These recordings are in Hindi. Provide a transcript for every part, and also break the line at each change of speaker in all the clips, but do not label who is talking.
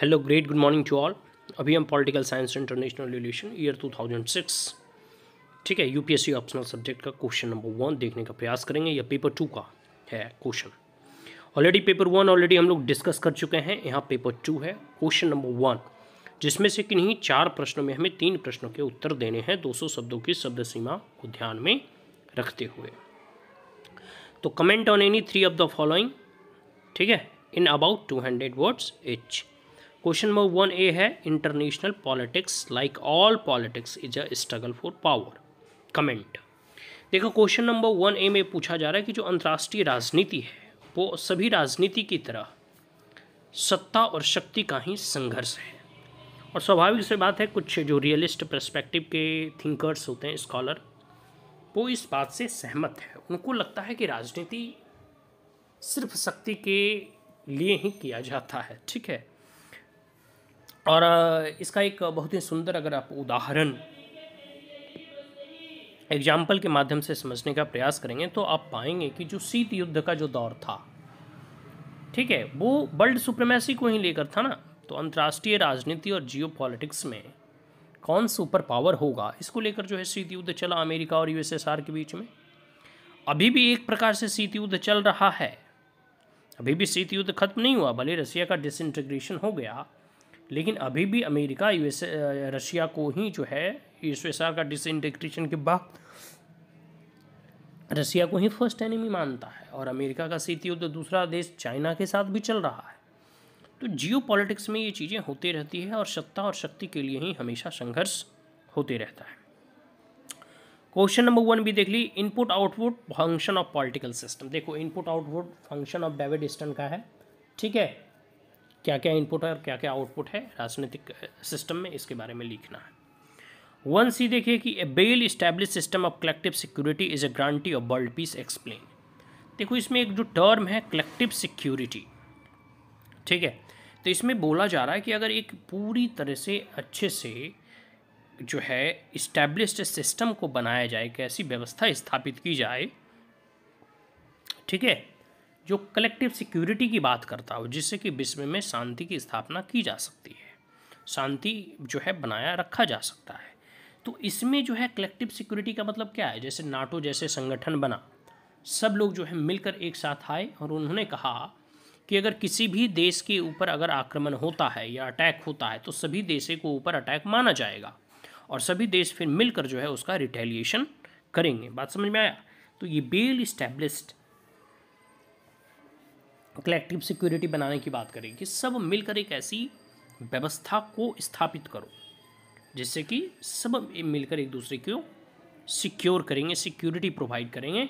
Hello great good morning to all अभी हम political science international relation year 2006 ठीक है यूपीएससी ऑप्शनल सब्जेक्ट का क्वेश्चन नंबर वन देखने का प्रयास करेंगे या पेपर टू का है question already paper one already हम लोग डिस्कस कर चुके हैं यहाँ पेपर टू है क्वेश्चन नंबर वन जिसमें से किन्हीं चार प्रश्नों में हमें तीन प्रश्नों के उत्तर देने हैं दो शब्दों की शब्द सीमा को ध्यान में रखते हुए तो comment on any three of the following ठीक है in about two hundred words each question number one A है international politics like all politics is a struggle for power comment देखो क्वेश्चन नंबर वन ए में पूछा जा रहा है कि जो अंतर्राष्ट्रीय राजनीति है वो सभी राजनीति की तरह सत्ता और शक्ति का ही संघर्ष है और स्वाभाविक से बात है कुछ जो रियलिस्ट परस्पेक्टिव के थिंकर्स होते हैं स्कॉलर वो इस बात से सहमत है उनको लगता है कि राजनीति सिर्फ शक्ति के लिए ही किया जाता है ठीक है और इसका एक बहुत ही सुंदर अगर आप उदाहरण एग्जाम्पल के माध्यम से समझने का प्रयास करेंगे तो आप पाएंगे कि जो शीत युद्ध का जो दौर था ठीक है वो वर्ल्ड सुप्रीमेसी को ही लेकर था ना तो अंतर्राष्ट्रीय राजनीति और जियो में कौन सुपर पावर होगा इसको लेकर जो है शीत युद्ध चला अमेरिका और यूएसएसआर के बीच में अभी भी एक प्रकार से शीत युद्ध चल रहा है अभी भी शीत युद्ध खत्म नहीं हुआ भले रसिया का डिसइंटीग्रेशन हो गया लेकिन अभी भी अमेरिका यूएस रशिया को ही जो है यूएसएसआर का डिसइंटीग्रेशन के बाद रशिया को ही फर्स्ट एनिमी मानता है और अमेरिका का सीती युद्ध दूसरा देश चाइना के साथ भी चल रहा है तो जियो पॉलिटिक्स में ये चीज़ें होती रहती है और सत्ता और शक्ति के लिए ही हमेशा संघर्ष होते रहता है क्वेश्चन नंबर वन भी देख ली input output function of political system देखो input output function of David Easton का है ठीक है क्या क्या इनपुट है और क्या क्या आउटपुट है राजनीतिक सिस्टम में इसके बारे में लिखना है वन सी देखिए कि a well established system of collective security is a guarantee of world peace explain देखो इसमें एक जो टर्म है कलेक्टिव सिक्योरिटी ठीक है तो इसमें बोला जा रहा है कि अगर एक पूरी तरह से अच्छे से जो है इस्टेब्लिश सिस्टम को बनाया जाए कैसी व्यवस्था स्थापित की जाए ठीक है जो कलेक्टिव सिक्योरिटी की बात करता हो जिससे कि विश्व में शांति की स्थापना की जा सकती है शांति जो है बनाया रखा जा सकता है तो इसमें जो है कलेक्टिव सिक्योरिटी का मतलब क्या है जैसे नाटो जैसे संगठन बना सब लोग जो है मिलकर एक साथ आए और उन्होंने कहा कि अगर किसी भी देश के ऊपर अगर आक्रमण होता है या अटैक होता है तो सभी देशों को ऊपर अटैक माना जाएगा और सभी देश फिर मिलकर जो है उसका रिटेलिएशन करेंगे बात समझ में आया तो ये बेल इस्टेब्लिश्ड कलेक्टिव सिक्योरिटी बनाने की बात करें कि सब मिलकर एक ऐसी व्यवस्था को स्थापित करो जिससे कि सब मिलकर एक दूसरे को सिक्योर करेंगे सिक्योरिटी प्रोवाइड करेंगे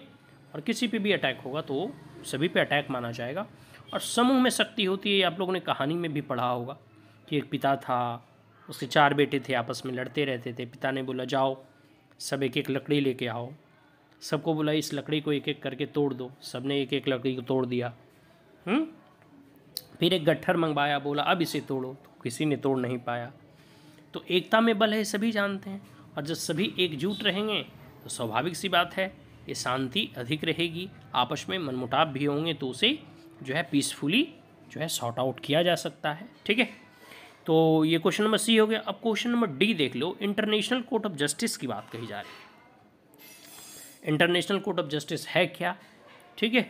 और किसी पे भी अटैक होगा तो सभी पे अटैक माना जाएगा और समूह में शक्ति होती है आप लोगों ने कहानी में भी पढ़ा होगा कि एक पिता था उसके चार बेटे थे आपस में लड़ते रहते थे पिता ने बोला जाओ सब एक एक लकड़ी लेके आओ सबको बोला इस लकड़ी को एक एक करके तोड़ दो सब ने एक एक लकड़ी को तोड़ दिया हुँ? हम्म? फिर एक गट्ठर मंगवाया बोला अब इसे तोड़ो तो किसी ने तोड़ नहीं पाया तो एकता में बल है सभी जानते हैं और जब सभी एकजुट रहेंगे तो स्वाभाविक सी बात है ये शांति अधिक रहेगी आपस में मनमुटाव भी होंगे तो उसे जो है पीसफुली जो है सॉर्ट आउट किया जा सकता है ठीक है तो ये क्वेश्चन नंबर सी हो गया अब क्वेश्चन नंबर डी देख लो इंटरनेशनल कोर्ट ऑफ जस्टिस की बात कही जा रही है इंटरनेशनल कोर्ट ऑफ जस्टिस है क्या ठीक है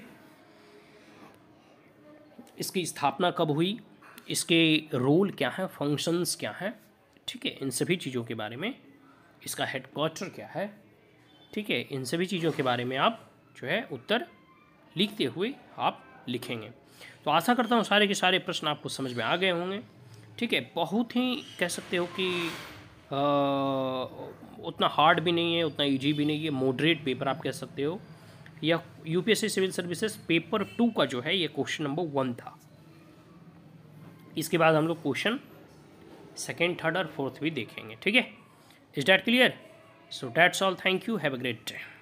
इसकी स्थापना कब हुई इसके रोल क्या हैं फंक्शंस क्या हैं ठीक है इन सभी चीज़ों के बारे में इसका हेडक्वार्टर क्या है ठीक है इन सभी चीज़ों के बारे में आप जो है उत्तर लिखते हुए आप लिखेंगे तो आशा करता हूँ सारे के सारे प्रश्न आपको समझ में आ गए होंगे ठीक है बहुत ही कह सकते हो कि आ, उतना हार्ड भी नहीं है उतना ईजी भी नहीं है मॉडरेट पेपर आप कह सकते हो या UPSC civil services paper two का जो है ये क्वेश्चन नंबर वन था इसके बाद हम लोग क्वेश्चन सेकेंड थर्ड और फोर्थ भी देखेंगे ठीक है is that clear so that's all thank you have a great day